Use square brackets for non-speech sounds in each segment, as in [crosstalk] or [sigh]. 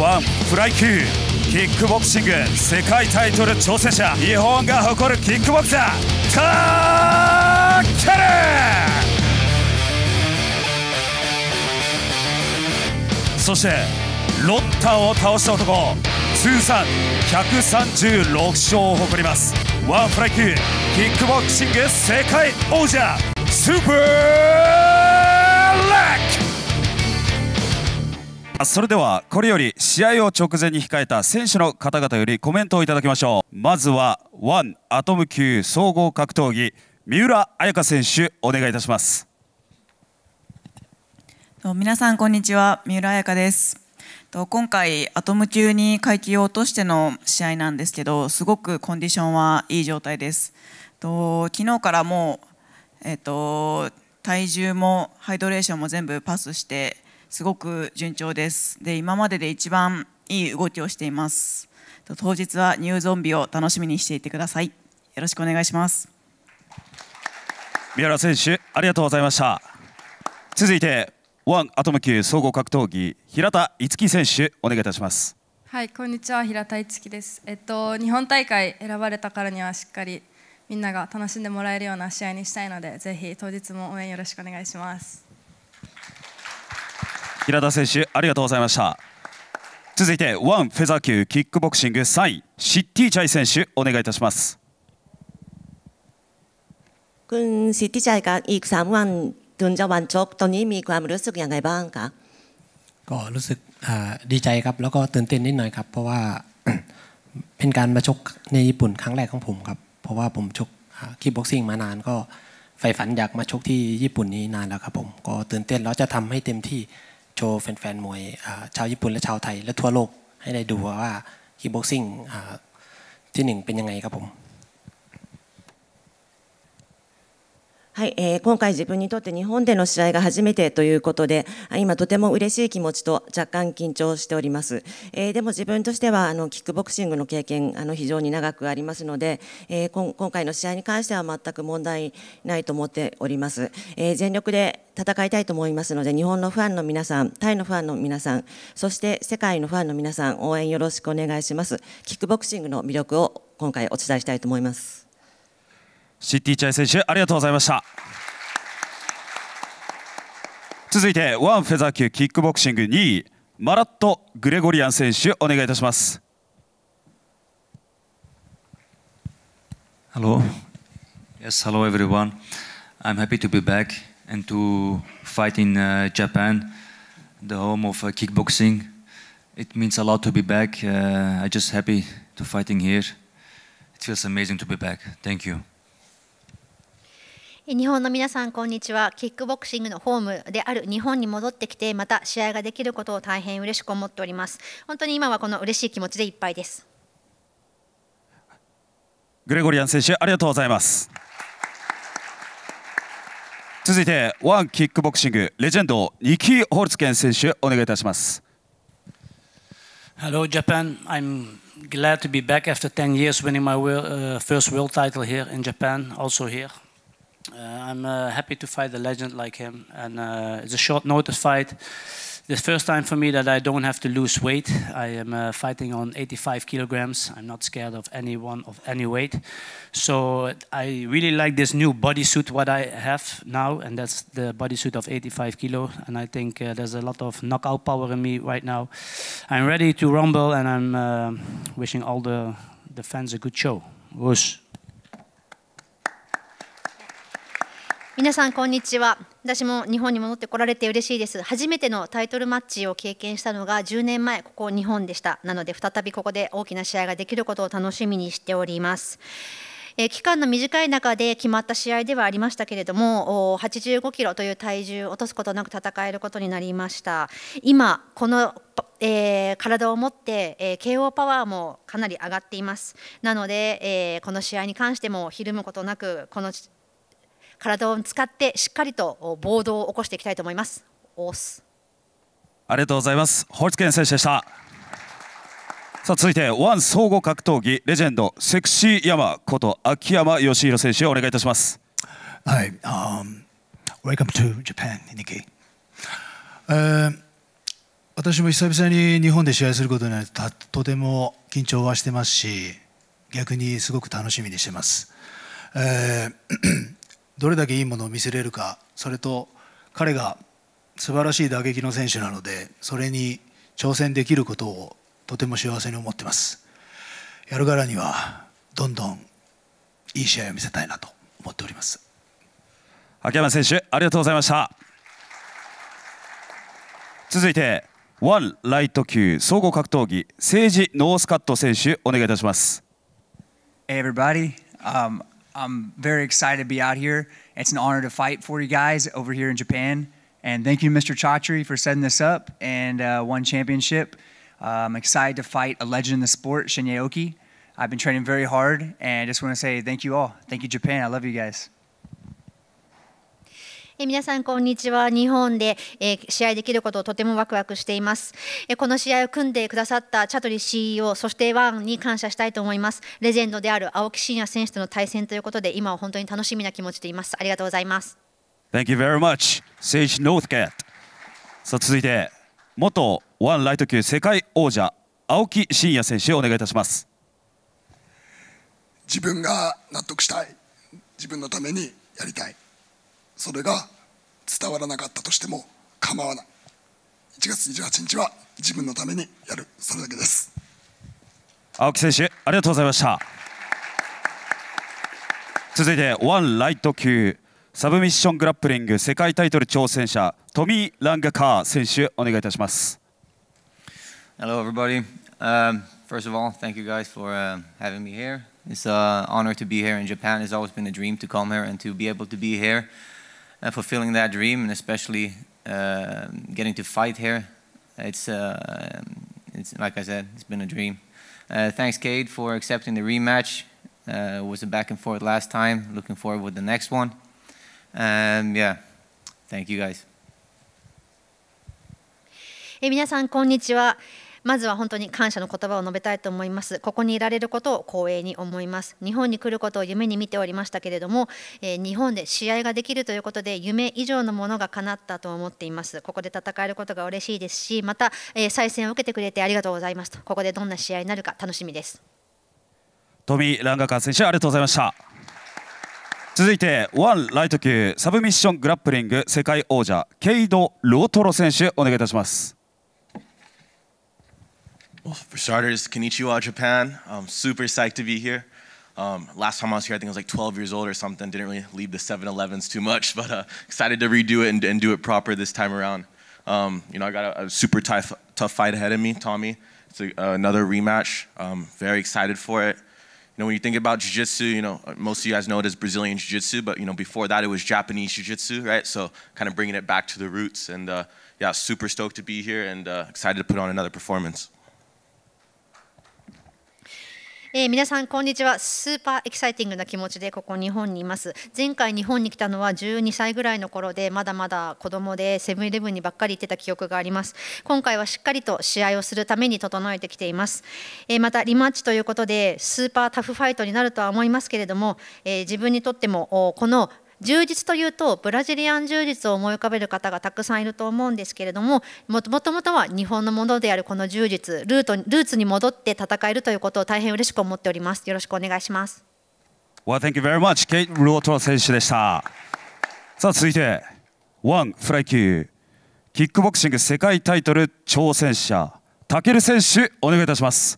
ワンフライ級キックボクシング世界タイトル挑戦者日本が誇るキックボクサーそしてロッターを倒した男通算136勝を誇りますワンフライ級キックボクシング世界王者スーパーそれではこれより試合を直前に控えた選手の方々よりコメントをいただきましょうまずはワンアトム級総合格闘技三浦彩香選手お願いいたします皆さんこんにちは三浦彩香です今回アトム級に階級を落としての試合なんですけどすごくコンディションはいい状態です昨日からもう、えーと、と体重もハイドレーションも全部パスしてすごく順調ですで今までで一番いい動きをしています当日はニューゾンビを楽しみにしていてくださいよろしくお願いします三原選手ありがとうございました続いてワンアトム級総合格闘技平田一樹選手お願いいたしますはいこんにちは平田一樹ですえっと日本大会選ばれたからにはしっかりみんなが楽しんでもらえるような試合にしたいのでぜひ当日も応援よろしくお願いします平田選手ありがとうございました続いてワンフェザー級キックボクシング3位シッティチャイ選手お願いいたしますคุณสิทธิชัยคะอีก3วันถึงจะวันชกตอนนี้มีความรู้สึกยังไงบ้างคะก็รู้สึกดีใจครับ แล้วก็ตื่นเต้นนิดหน่อยครับเพราะว่าเป็นการมาชกในญี่ปุ่นครั้งแรกของผมครับเพราะว่าผมชกคีบ็อกซิ่งมานาน ก็ใฝ่ฝันอยากมาชกที่ญี่ปุ่นนี้นานแล้วครับผมก็ตื่นเต้นแล้วจะทำให้เต็มที่โชว์แฟนๆมวยชาวญี่ปุ่นและชาวไทยและทั่วโลกให้ได้ดูว่าคีบ็อกซิ่งที่หนึ่งเป็นยังไงครับผมはい、えー、今回自分にとって日本での試合が初めてということで、今とても嬉しい気持ちと若干緊張しております。えー、でも自分としてはあのキックボクシングの経験あの非常に長くありますので、えー、今回の試合に関しては全く問題ないと思っております。えー、全力で戦いたいと思いますので、日本のファンの皆さん、タイのファンの皆さん、そして世界のファンの皆さん、応援よろしくお願いします。キックボクシングの魅力を今回お伝えしたいと思います。シティチャイ選手ありがとうございました続いてワンフェザー級キックボクシング2位マラット・グレゴリアン選手お願いいたしますハロー、Yes hello everyone I'm happy to be back and to fight in uh, Japan the home of uh, kickboxing it means a lot to be back uh, I'm just happy to fighting here it feels amazing to be back thank you 日本の皆さんこんにちはキックボクシングのホームである日本に戻ってきてまた試合ができることを大変嬉しく思っております本当に今はこの嬉しい気持ちでいっぱいですグレゴリアン選手ありがとうございます続いてワンキックボクシングレジェンドニキー・ホルツケン選手お願いいたします Hello Japan I'm glad to be back after 10 years winning my uh, first world title here in Japan also here Uh, I'm uh, happy to fight a legend like him, and uh, it's a short notice fight. This first time for me that I don't have to lose weight. I am fighting on 85 kilograms. I'm not scared of anyone of any weight. So I really like this new bodysuit what I have now, and that's the bodysuit of 85 kilo. And I think there's a lot of knockout power in me right now. I'm ready to rumble, and I'm wishing all the the fans a good show. Whoosh. 皆さんこんにちは私も日本に戻ってこられて嬉しいです初めてのタイトルマッチを経験したのが10年前ここ日本でしたなので再びここで大きな試合ができることを楽しみにしておりますえ期間の短い中で決まった試合ではありましたけれども85キロという体重を落とすことなく戦えることになりました今このえー、体を持って、えー、KO パワーもかなり上がっていますなので、えー、この試合に関してもひるむことなくこの体を使ってしっかりと暴動を起こしていきたいと思います。オースありがとうございます。堀津健選手でした。さあ続いてワン総合格闘技レジェンドセクシー山こと秋山義弘選手をお願いいたします。はい、um, Welcome to Japan, Nikki、uh,、私も久々に日本で試合することになってとても緊張はしてますし逆にすごく楽しみにしてます、えーどれだけいいものを見せれるかそれと彼が素晴らしい打撃の選手なのでそれに挑戦できることをとても幸せに思ってますやるからにはどんどんいい試合を見せたいなと思っております秋山選手ありがとうございました続いてワンライト級総合格闘技政治ノースカット選手お願いいたします Hey everybody、um I'm very excited to be out here. It's an honor to fight for you guys over here in Japan. And thank you, Mr. Chaudhry, for setting this up and uh, one championship. Uh, I'm excited to fight a legend in the sport, Shinya Oki. I've been training very hard, and I just want to say thank you all. Thank you, Japan. I love you guys. え皆さんこんにちは日本で、え試合できることをとてもワクワクしています、えこの試合を組んでくださったチャトリ CEO そしてワンに感謝したいと思いますレジェンドである青木真也選手との対戦ということで今は本当に楽しみな気持ちでいますありがとうございます Thank you very much Sage Northcat さあ続いて元ワンライト級世界王者青木真也選手お願いいたします自分が納得したい自分のためにやりたいそれが伝わらなかったとしても構わない1月28日は自分のためにやるそれだけです青木選手ありがとうございました続いてワンライト級サブミッショングラップリング世界タイトル挑戦者トミー・ランガカー選手お願いいたします Hello everybody、um, First of all thank you guys for、uh, having me here It's an honor to be here in Japan It's always been a dream to come here and to be able to be here uh, fulfilling that dream and especially uh, getting to fight here. It's, uh, it's like I said, it's been a dream. Uh, thanks, Cade, for accepting the rematch. Uh, it was a back and forth last time. Looking forward with the next one. Um, yeah, thank you guys. え皆さんこんにちは。Eh, まずは本当に感謝の言葉を述べたいと思いますここにいられることを光栄に思います日本に来ることを夢に見ておりましたけれども、えー、日本で試合ができるということで夢以上のものが叶ったと思っていますここで戦えることが嬉しいですしまた、えー、再選を受けてくれてありがとうございますとここでどんな試合になるか楽しみですトビー・ランガカン選手ありがとうございました続いてワンライト級サブミッショングラップリング世界王者ケイド・ロートロ選手お願いいたします Well, for starters, Konnichiwa, Japan. I'm super psyched to be here. Um, last time I was here, I think I was like 12 years old or something. Didn't really leave the 7-Elevens too much, [laughs] but uh, excited to redo it and, and, do it proper this time around. Um, you know, I got a, a super tough, tough fight ahead of me, Tommy. It's a, uh, another rematch. Um, very excited for it. You know, when you think about jiu-jitsu, you know, uh, most of you guys know it as Brazilian jiu-jitsu, but, you know, before that it was Japanese jiu-jitsu, right? So kind of bringing it back to the roots. And, uh, yeah, super stoked to be here and uh, excited to put on another performance. えー、皆さんこんにちはスーパーエキサイティングな気持ちでここ日本にいます前回日本に来たのは12歳ぐらいの頃でまだまだ子供でセブンイレブンにばっかり行ってた記憶があります今回はしっかりと試合をするために整えてきています、えー、またリマッチということでスーパータフファイトになるとは思いますけれども、えー、自分にとってもこの充実というとブラジリアン充実を思い浮かべる方がたくさんいると思うんですけれどももともとは日本のものであるこの充実ルートルーツに戻って戦えるということを大変嬉しく思っておりますよろしくお願いします Well, thank you very much. ケイルオトラ選手でした。さあ、続いて、ワンフライ級、キックボクシング世界タイトル挑戦者、タケル選手、お願いいたします。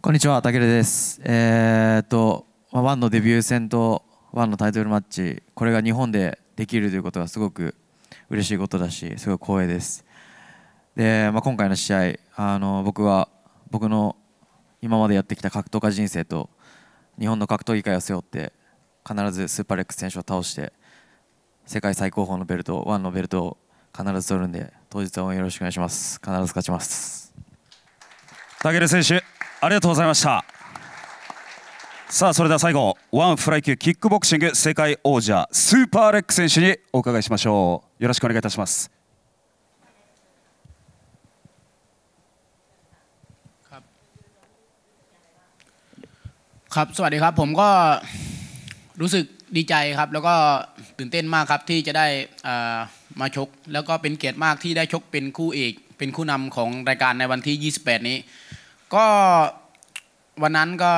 こんにちは、タケルです。えー、っと、ワンのデビュー戦と1のタイトルマッチこれが日本でできるということはすごく嬉しいことだしすごい光栄ですで、まあ、今回の試合あの僕は僕の今までやってきた格闘家人生と日本の格闘技界を背負って必ずスーパーレックス選手を倒して世界最高峰のベルト1のベルトを必ず取るんで当日は応援よろしくお願いします必ず勝ちます武尊選手ありがとうございましたさあそれでは最後ワンフライ級キックボクシング世界王者スーパーレック選手にお伺いしましょうよろしくお願いいたしますครับสวัสดีครับ ผมก็รู้สึกดีใจครับ แล้วก็ตื่นเต้นมากครับที่จะได้มาชกแล้วก็เป็นเกียรติมากที่ได้ชกเป็นคู่เอกเป็นคู่นำของรายการในวันที่28นี้ ก็วันนั้นก็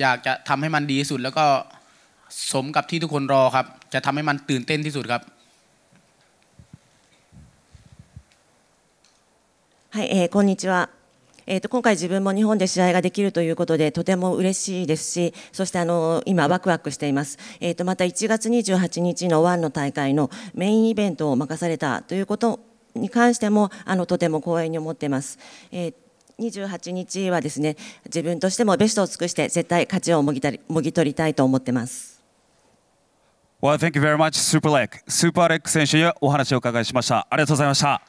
อยากจะทําให้มันดีที่สุดแล้วก็สมกับที่ทุกคนรอครับจะทําให้มันตื่นเต้นที่สุดครับはい、えー、こんにちは。えーと、今回、自分も日本で試合ができるということでとても嬉しいですしそしてあの今、ワクワクしています、えーと、とまた1月28日のワンの大会のメインイベントを任されたということに関してもあのとても光栄に思っています。えー28日はですね自分としてもベストを尽くして絶対勝ちをもぎたりもぎ取りたいと思ってます。Well, thank you very much, Superlek. Superlek 選手にお話をお伺いしました。ありがとうございました。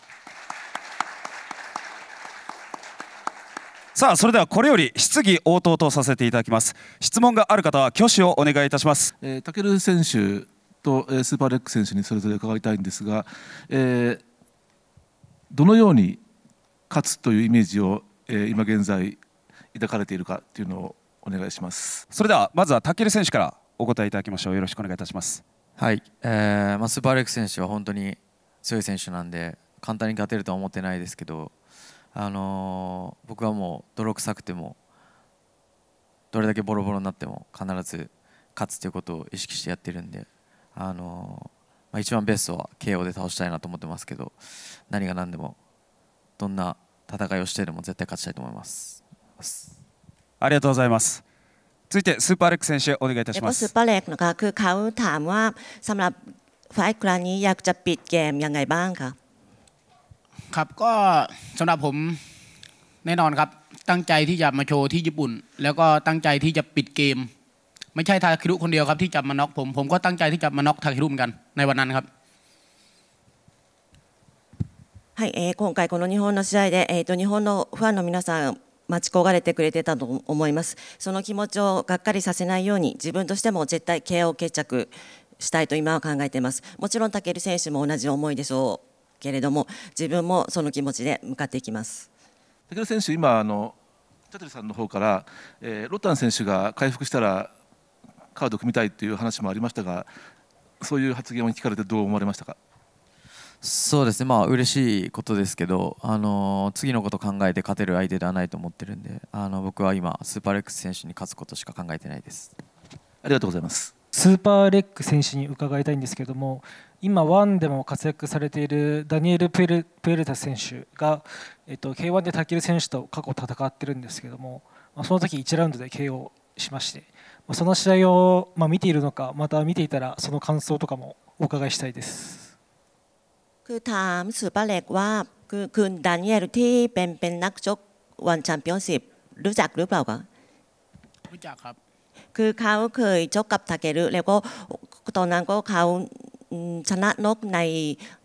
さあ、それではこれより質疑応答とさせていただきます。質問がある方は挙手をお願いいたします。えー、タケル選手と、えー、スーパーレック選手にそれぞれ伺いたいんですが、えー、どのように勝つというイメージをえ今現在抱かれているかというのをお願いしますそれではまずはタッケ選手からお答えいただきましょうよろしくお願いいたしますはい、えーまあ、スーパーレックス選手は本当に強い選手なんで簡単に勝てるとは思ってないですけど、あのー、僕はもう泥臭くてもどれだけボロボロになっても必ず勝つということを意識してやってるんで、あのー、まあ、一番ベストは KO で倒したいなと思ってますけど何が何でもどんな戦いをしてでも絶対勝ちたいと思いますありがとうございます続いてスーパーレック選手お願いいたしますスーパーレックのะคะคタอเถามว่าสำหรับไฟครั้งนี้อยากจะปิดเกมยังไงบ้างคะครับก็สำหรับผมแน่นอนครับตั้งใจที่จะมาโชว์ที่ญี่ปุ่น แล้วก็ตั้งใจที่จะปิดเกม ไม่ใช่ทาคิรุคนเดียวครับที่จะมาน็อกผมผมก็ตั้งใจที่จะมาน็อกทาคิรุเหมือนกันในวันนั้นครับはい、えー、今回この日本の試合で、えーと、日本のファンの皆さん待ち焦がれてくれてたと思います。その気持ちをがっかりさせないように自分としても絶対 KO 決着したいと今は考えています。もちろん武選手も同じ思いでしょうけれども、自分もその気持ちで向かっていきます。武選手今あのチャさんの方から、えー、ロタン選手が回復したらカード組みたいという話もありましたが、そういう発言を聞かれてどう思われましたか。そうですねまあ嬉しいことですけど、あの次のこと考えて勝てる相手ではないと思ってるんであの僕は今スーパーレックス選手に勝つことしか考えてないですありがとうございますスーパーレック選手に伺いたいんですけども今、1でも活躍されているダニエル・プエルタ選手が、えっと、K1 でタ球キル選手と過去戦ってるんですけども、まその時1ラウンドで KO しまして、まその試合を、ま見ているのかまた見ていたらその感想とかもお伺いしたいです。คือถามสุปาเล็กว่า คือคุณดานเยลที่เป็นเป็นนักชกวันแชมเปี้ยนสิบรู้จักหรือเปล่าคะรู้จักครับ คือเขาเคยชกกับทาเกรุแล้วก็ตอนนั้นก็เขาชนะนกใน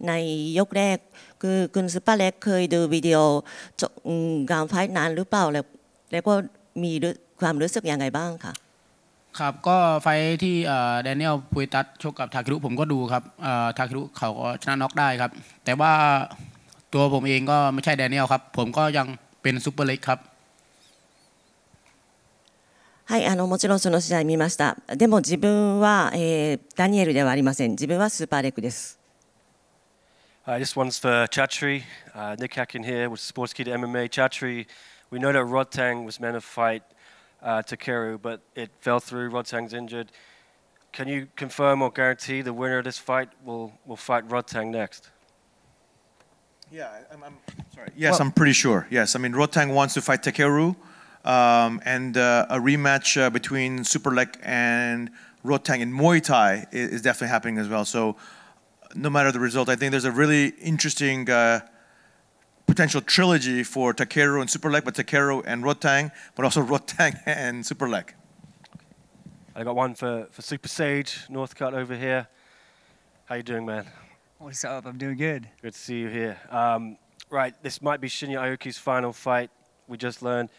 ในยกแรก คือคุณสุปาเล็กเคยดูวิดีโอการไฟนานหรือเปล่าแล้วแล้วก็มีความรู้สึกยังไงบ้างคะครับก็ไฟที่แดเนียลปุยตัสชกกับทาคิรุผมก็ดูครับทาคิรุเขาก็ชนะน็อกได้ครับ แต่ว่าตัวผมเองก็ไม่ใช่แดเนียลครับ ผมก็ยังเป็นซูเปอร์เล็กครับはい、あのもちろんその試合見ました。でも自分は、えー、ダニエルではありません。自分はスーパーレックです。Hi, this one's for Chatri. Uh, Nick Hacken here with Sports Kid MMA. Chatri, we know that Rod Tang was meant to fight uh, to Keru, but it fell through. Rod Tang's injured. Can you confirm or guarantee the winner of this fight will, will fight Rod Tang next? Yeah, I'm, I'm sorry. Yes, well, I'm pretty sure. Yes, I mean, Rod Tang wants to fight Takeru, um, and uh, a rematch uh, between Superlek and Rod Tang in Muay Thai is, is, definitely happening as well. So, no matter the result, I think there's a really interesting. Uh, potential trilogy for Takeru and Superlek, but Takeru and Rotang, but also [laughs] Rotang and Superlek. I got one for, for Super Sage, Northcutt over here. How you doing, man? What's up? I'm doing good. Good to see you here. Um, right, this might be Shinya Aoki's final fight. We just learned.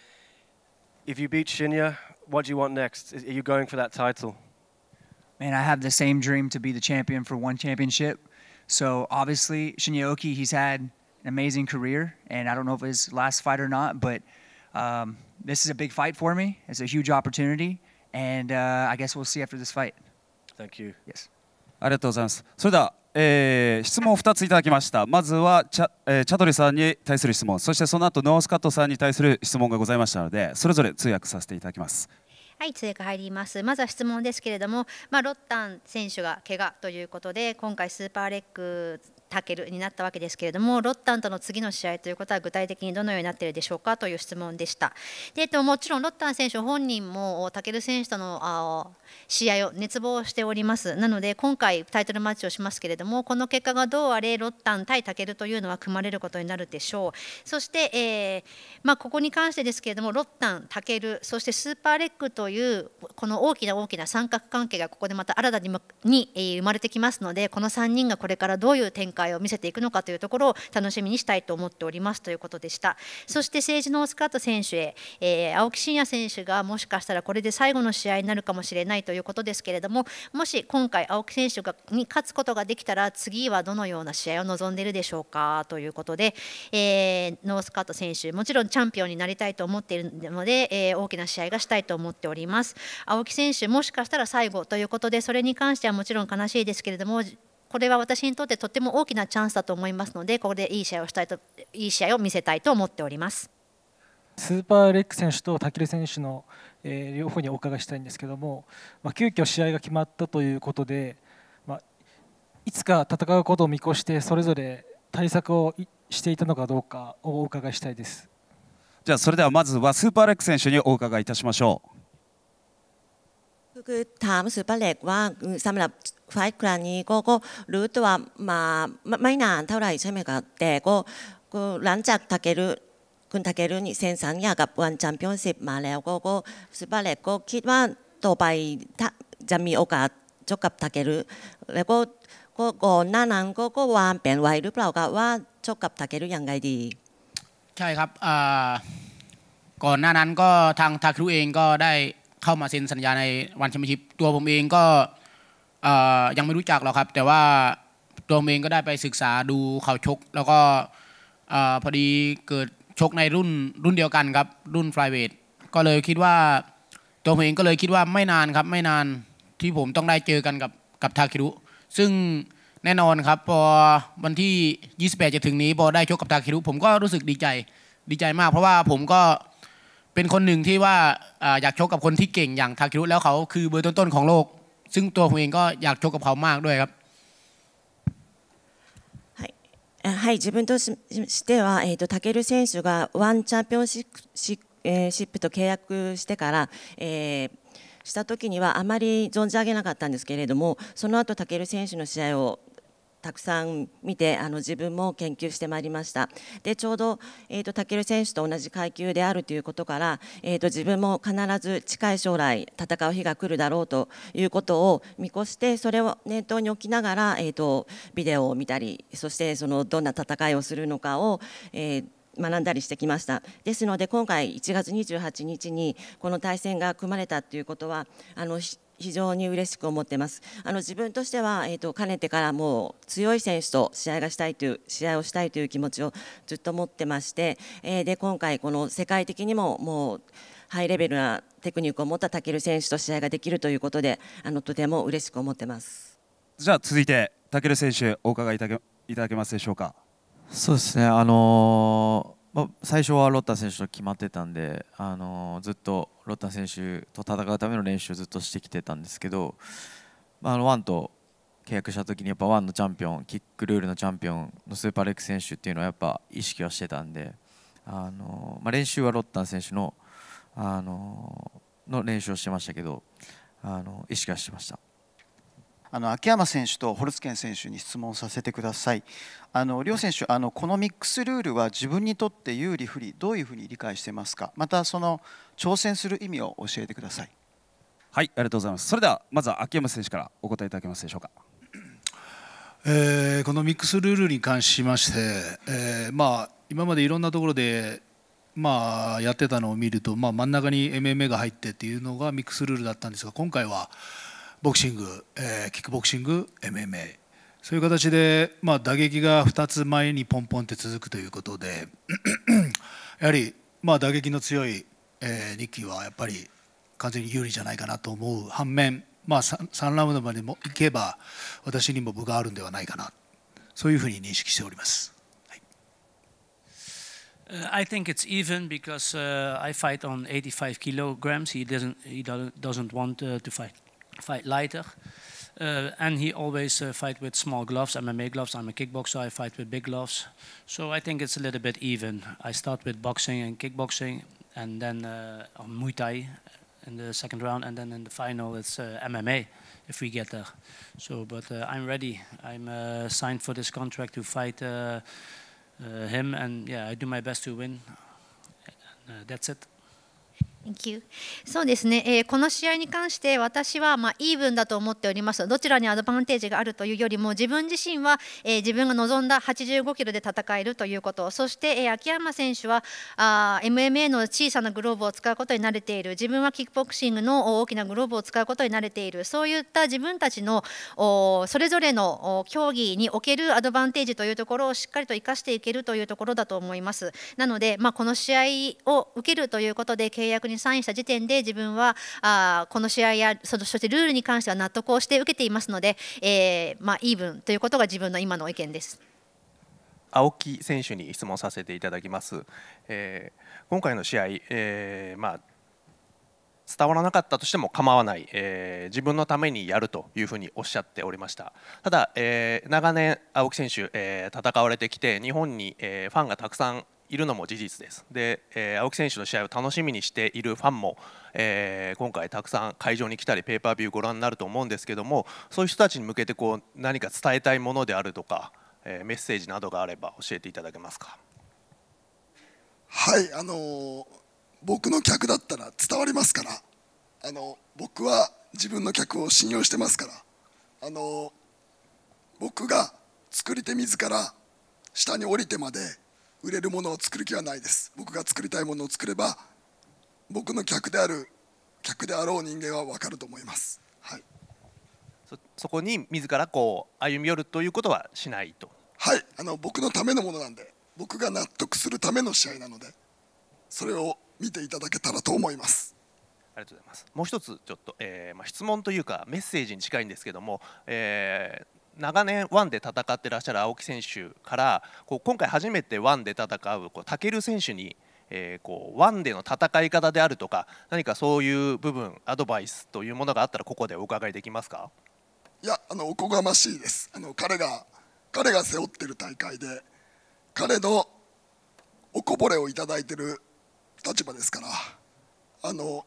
If you beat Shinya, what do you want next? Are you going for that title? Man, I have the same dream to be the champion for one championship. So obviously, Shinya Aoki, he's had an amazing career, and I don't know if it's last fight or not, but um, this is a big fight for me. It's a huge opportunity, and I guess we'll see after this fight. Thank you. Yes. ありがとうございます。それでは、えー、質問を2ついただきました。まずはチャ,、えー、チャドリさんに対する質問、そしてその後ノースカットさんに対する質問がございましたので、それぞれ通訳させていただきます。はい、通訳入ります。まずは質問ですけれども、まあ、ロッタン選手が怪我ということで、今回スーパーレッグタケルになったわけですけれどもロッタンとの次の試合ということは具体的にどのようになっているでしょうかという質問でしたで、えっと、もちろんロッタン選手本人もタケル選手との試合を熱望しておりますなので今回タイトルマッチをしますけれどもこの結果がどうあれロッタン対タケルというのは組まれることになるでしょうそして、えー、まあ、ここに関してですけれどもロッタンタケルそしてスーパーレッグというこの大きな大きな三角関係がここでまた新たにに生まれてきますのでこの3人がこれからどういう展開会を見せていくのかというところを楽しみにしたいと思っておりますということでしたそして政治のオスカート選手へ、えー、青木真也選手がもしかしたらこれで最後の試合になるかもしれないということですけれどももし今回青木選手がに勝つことができたら次はどのような試合を望んでいるでしょうかということで、えー、ノースカート選手もちろんチャンピオンになりたいと思っているので、えー、大きな試合がしたいと思っております青木選手もしかしたら最後ということでそれに関してはもちろん悲しいですけれどもこれは私にとってとても大きなチャンスだと思いますのでここでいい試合をしたいといい試合を見せたいと思っておりますスーパーレック選手とタキル選手の、えー、両方にお伺いしたいんですけども、まあ、急遽試合が決まったということで、まあ、いつか戦うことを見越してそれぞれ対策をしていたのかどうかをお伺いしたいですじゃあそれではまずはスーパーレック選手にお伺いいたしましょう。ไฟครั้งนี้ก็ก็รู้ตัวมาไม่นานเท่าไหร่ใช่ไหมครแต่ก็ก็หลังจากทาเกรุคุณทาเกรุนี่เซ็นสัญญากับวันแชมเปี้ยนชิพมาแล้วก็ก็สุดปเล็กก็คิดว่าต่อไปจะมีโอกาสจบกับทาเกรุแล้วก็ก็ก่อนหน้านั้นก็ก็วางแผนไว้หรือเปล่าคับว่าจบกับทาเกรุยังไงดีใช่ครับก่อนหน้านั้นก็ทางทาครุเองก็ได้เข้ามาเซ็นสัญญาในวันแชมเปี้ยนชิพตัวผมเองก็ยังไม่รู้จักหรอกครับ แต่ว่าตัวเองก็ได้ไปศึกษาดูเขาชก แล้วก็พอดีเกิดชกในรุ่นรุ่นเดียวกันครับรุ่นฟลายเวทก็เลยคิดว่าตัวเองก็เลยคิดว่าไม่นานครับ ไม่นานที่ผมต้องได้เจอกันกับกับทาคิรุซึ่งแน่นอนครับพอวันที่28จะถึงนี้พอได้ชกกับทาคิรุผมก็รู้สึกดีใจดีใจมาก เพราะว่าผมก็เป็นคนหนึ่งที่ว่าอยากชกกับคนที่เก่งอย่างทาคิรุแล้วเขาคือเบอร์ต้นๆของโลกซึ่งตัวผมเองก็อยากชกกับเขามากด้วยครับはい、自分としては、えーと、タケル選手がワンチャンピオンシップと契約してから、えー、した時にはあまり存じ上げなかったんですけれどもその後タケル選手の試合をたくさん見てあの自分も研究してまいりましたでちょうど、えー武選手と同じ階級であるということから、えーと、自分も必ず近い将来戦う日が来るだろうということを見越してそれを念頭に置きながら、えーと、ビデオを見たりそしてそのどんな戦いをするのかを、えー、学んだりしてきましたですので今回1月28日にこの対戦が組まれたということはあの非常に嬉しく思ってます。あの自分としては、えーと、かねてからもう強い選手と試合がしたいという試合をしたいという気持ちをずっと持ってまして、えー、で今回この世界的にももうハイレベルなテクニックを持った武尊選手と試合ができるということであのとても嬉しく思ってます。じゃあ続いて武尊選手お伺いいただけますでしょうか。そうですねあのーま最初はロッタ選手と決まってたんで、あのずっとロッタ選手と戦うための練習をずっとしてきてたんですけど、まあ、のワンと契約した時にやっぱワンのチャンピオンキックルールのチャンピオンのスーパーレック選手っていうのはやっぱ意識はしてたんで、あのまあ、練習はロッタン選手の、あのの練習をしてましたけど、あの意識はしてました。あの秋山選手とホルツケン選手に質問させてください。あの両選手あの、このミックスルールは自分にとって有利不利、どういうふうに理解してますか、またその挑戦する意味を教えてください。はい、ありがとうございます。それではまずは秋山選手からお答えいただけますでしょうか。えー、このミックスルールに関しまして、えー、まあ、今までいろんなところでまあ、やってたのを見ると、まあ、真ん中に MMA が入ってっていうのがミックスルールだったんですが今回は、ボクシング、えー、キックボクシング MMA そういう形で、まあ、打撃が2つ前にポンポンって続くということで [clears throat] やはり、まあ、打撃の強い、えー、ニッキーはやっぱり完全に有利じゃないかなと思う反面、まあ3、3, ラウンドまでもいけば私にも分があるんではないかなそういうふうに認識しております。Uh, I think it's even because uh, I fight on 85 kilograms. He doesn't. He doesn't want uh, to fight fight lighter. Uh, and he always uh, fight with small gloves, MMA gloves. I'm a kickboxer, I fight with big gloves. So I think it's a little bit even. I start with boxing and kickboxing, and then uh, Muay Thai in the second round, and then in the final it's uh, MMA if we get there. So, but uh, I'm ready. I'm uh, signed for this contract to fight uh, him, and yeah, I do my best to win. that's it. Thank you. そうですね、えー、この試合に関して私はまあイーブンだと思っておりますどちらにアドバンテージがあるというよりも自分自身は、えー、自分が望んだ85キロで戦えるということそして、えー、秋山選手はあ MMA の小さなグローブを使うことに慣れている自分はキックボクシングの大きなグローブを使うことに慣れているそういった自分たちのおそれぞれの競技におけるアドバンテージというところをしっかりと生かしていけるというところだと思いますなので、まあ、この試合を受けるということで契約にサインした時点で自分はあこの試合やそしてルールに関しては納得をして受けていますので、えーまあ、イーブンということが自分の今の意見です。青木選手に質問させていただきます。えー、今回の試合、えーまあ、伝わらなかったとしても構わない、えー、自分のためにやるというふうにおっしゃっておりましたただ、えー、長年青木選手、えー、戦われてきて日本に、えファンがたくさんいるのも事実です。で、えー、青木選手の試合を楽しみにしているファンも、えー、今回たくさん会場に来たりペーパービューご覧になると思うんですけどもそういう人たちに向けてこう何か伝えたいものであるとか、えー、メッセージなどがあれば教えていただけますか。はいあの僕の客だったら伝わりますからあの僕は自分の客を信用してますからあの僕が作り手自ら下に降りてまで売れるものを作る気はないです僕が作りたいものを作れば僕の客である客であろう人間は分かると思います、はい、そそこに自らこう歩み寄るということはしないとはいあの僕のためのものなんで僕が納得するための試合なのでそれを見ていただけたらと思いますありがとうございますもう一つちょっと、えーまあ、質問というかメッセージに近いんですけども、えー、長年ワンで戦ってらっしゃる青木選手からこう今回初めてワンで戦うこうタケル選手に、えこうワンでの戦い方であるとか何かそういう部分アドバイスというものがあったらここでお伺いできますかいやあのおこがましいですあの彼が彼が背負ってる大会で彼のおこぼれをいただいてる立場ですからあの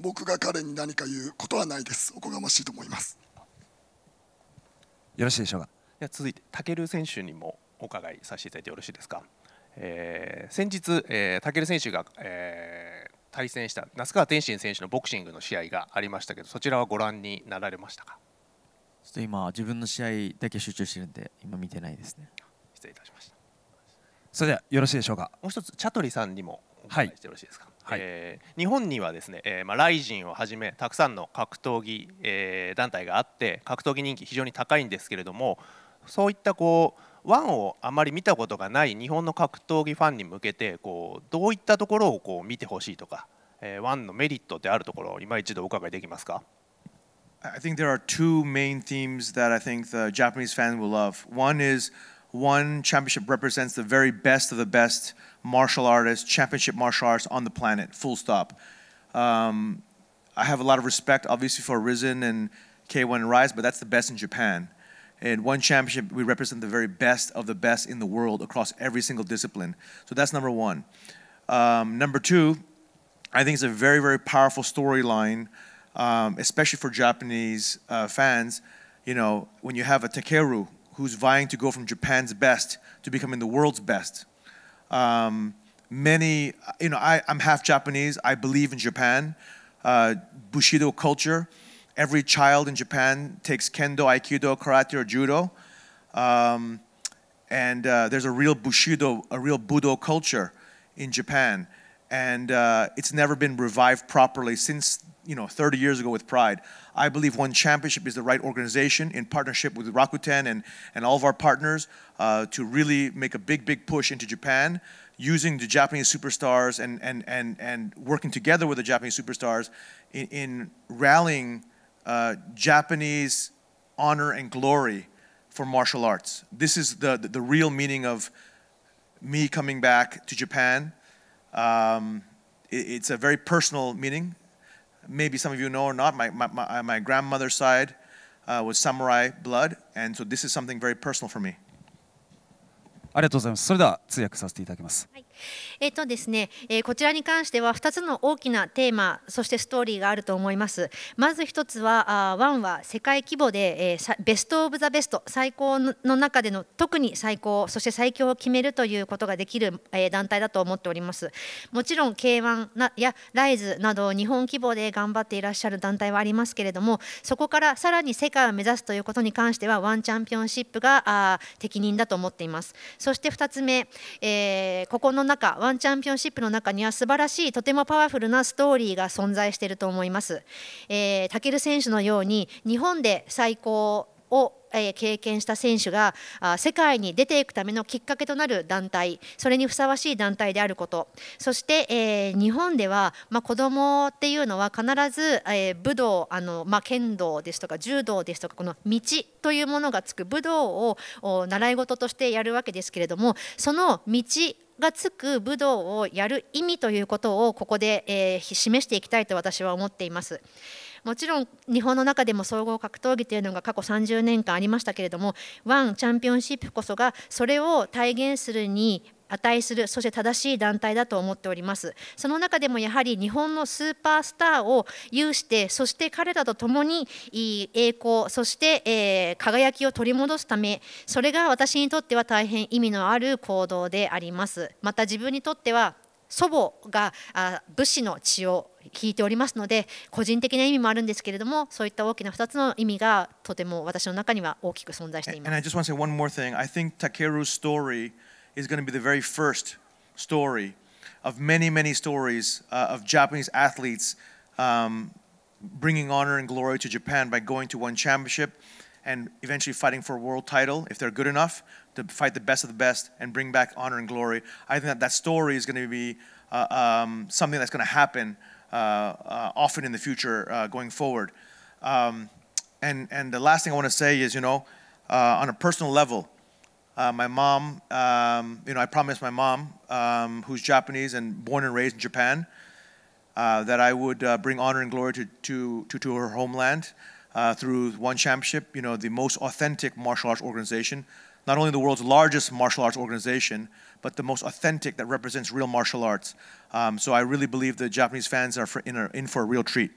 僕が彼に何か言うことはないですおこがましいと思いますよろしいでしょうかでは続いて武選手にもお伺いさせていただいてよろしいですか、えー、先日、えー、武選手が、えー、対戦した那須川天心選手のボクシングの試合がありましたけどそちらはご覧になられましたかちょっと今自分の試合だけ集中してるんで今見てないですね失礼いたしましたそれではよろしいでしょうかもう一つチャトリさんにも伺いしてよろしいですか、はい、えー、日本にはですね、えーまあ、ライジンをはじめたくさんの格闘技、えー、団体があって格闘技人気非常に高いんですけれどもそういったこうワンをあまり見たことがない日本の格闘技ファンに向けてこうどういったところをこう見てほしいとか、えー、ワンのメリットであるところを今一度お伺いできますか I think there are two main themes that I think the Japanese fan will love. One is one championship represents the very best of the best martial artist, championship martial arts on the planet, full stop. Um, I have a lot of respect, obviously, for Risen and K1 and Rise, but that's the best in Japan. In one championship, we represent the very best of the best in the world across every single discipline. So that's number one. Um, number two, I think it's a very, very powerful storyline, um, especially for Japanese uh, fans. You know, when you have a Takeru who's vying to go from Japan's best to becoming the world's best, um, many, you know, I, am half Japanese. I believe in Japan, uh, Bushido culture. Every child in Japan takes kendo, aikido, karate, or judo. Um, and uh, there's a real Bushido, a real Budo culture in Japan. And uh, it's never been revived properly since you know 30 years ago with pride. I believe One Championship is the right organization in partnership with Rakuten and, and all of our partners uh, to really make a big, big push into Japan using the Japanese superstars and, and, and, and working together with the Japanese superstars in, in rallying uh, Japanese honor and glory for martial arts. This is the, the, the real meaning of me coming back to Japan. Um, it, it's a very personal meaning maybe some of you know or not, my, my, my grandmother's side uh, was samurai blood, and so this is something very personal for me. ありがとうございます。それでは通訳させていただきます。はいえっ、ー、とですね、えー、こちらに関しては2つの大きなテーマそしてストーリーがあると思いますまず1つはあ1は世界規模で、えー、ベスト・オブ・ザ・ベスト最高の中での特に最高そして最強を決めるということができる、えー、団体だと思っておりますもちろん K1 なやライズなど日本規模で頑張っていらっしゃる団体はありますけれどもそこからさらに世界を目指すということに関してはワンチャンピオンシップがあ適任だと思っていますそして2つ目、えー、ここの中ワンチャンピオンシップの中には素晴らしいとてもパワフルなストーリーが存在していると思います。えー、タ選手のように日本で最高を経験した選手が世界に出ていくためのきっかけとなる団体それにふさわしい団体であることそして、えー、日本では、まあ、子どもっていうのは必ず、えー、武道あの、まあ、剣道ですとか柔道ですとかこの道というものがつく武道を習い事としてやるわけですけれどもその道がつく武道をやる意味ということをここで、えー、示していきたいと私は思っています。もちろん日本の中でも総合格闘技というのが過去30年間ありましたけれどもワンチャンピオンシップこそがそれを体現するに値するそして正しい団体だと思っておりますその中でもやはり日本のスーパースターを有してそして彼らと共に栄光そして、えー、輝きを取り戻すためそれが私にとっては大変意味のある行動でありますまた自分にとっては祖母が武士の血を聞いておりますので個人的な意味もあるんですけれどもそういった大きな2つの意味がとても私の中には大きく存在しています。is going to be the very first story of many, many stories uh, of Japanese athletes um, bringing honor and glory to Japan by going to one championship and eventually fighting for a world title if they're good enough to fight the best of the best and bring back honor and glory. I think that that story is going to be uh, um, something that's going to happen Uh, uh, often in the future uh, going forward. Um, and, and the last thing I want to say is, you know, on a personal level, my mom, um, you know, I promised my mom, um, who's Japanese and born and raised in Japan, that I would bring honor and glory to, to, to, to her homeland. Uh, through One Championship, you know, the most authentic martial arts organization, not only the world's largest martial arts organization, but the most authentic that represents real martial arts. Um, so I really believe the Japanese fans are for, in, a, in for a real treat.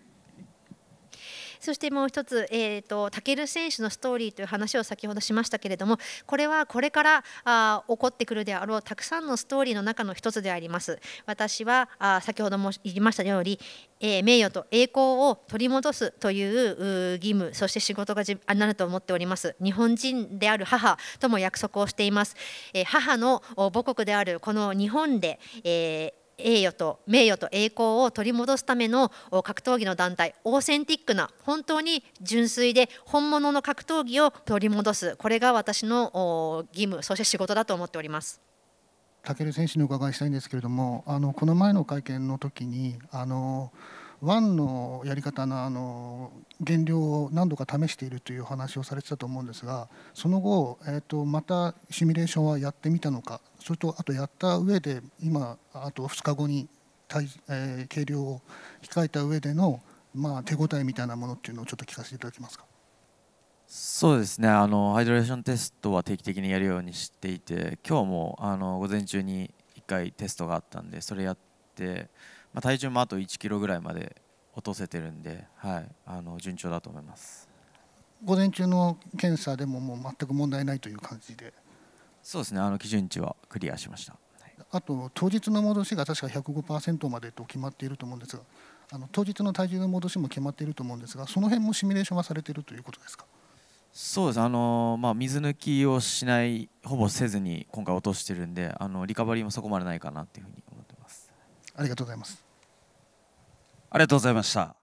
そしてもう一つ、えーと、タケル選手のストーリーという話を先ほどしましたけれどもこれはこれからあ起こってくるであろうたくさんのストーリーの中の一つであります私はあ先ほども言いましたように、えー、名誉と栄光を取り戻すという義務そして仕事がなると思っております日本人である母とも約束をしています、えー、母の母国であるこの日本で、えー栄誉と名誉と栄光を取り戻すための格闘技の団体オーセンティックな本当に純粋で本物の格闘技を取り戻すこれが私の義務そして仕事だと思っております。武選手にお伺いしたいんですけれどもあのこの前の会見の時にあの1のやり方のあの減量を何度か試しているという話をされてたと思うんですがその後、えー、とまたシミュレーションはやってみたのかそれとあとやった上で今あと2日後にえー、計量を控えた上での、まあ、手応えみたいなものっていうのをちょっと聞かせていただけますか。そうですねあのハイドレーションテストは定期的にやるようにしていて今日もあの午前中に1回テストがあったんでそれやって。まあ、体重もあと1キロぐらいまで落とせてるんで、はい、あの順調だと思います午前中の検査でももう全く問題ないという感じでそうですねあの基準値はクリアしました、あと当日の戻しが確か105%までと決まっていると思うんですがあの当日の体重の戻しも決まっていると思うんですがその辺もシミュレーションはされているということですかそうですあの、まあ、水抜きをしないほぼせずに今回落としてるんであのリカバリーもそこまでないかなっていうふうにありがとうございますありがとうございました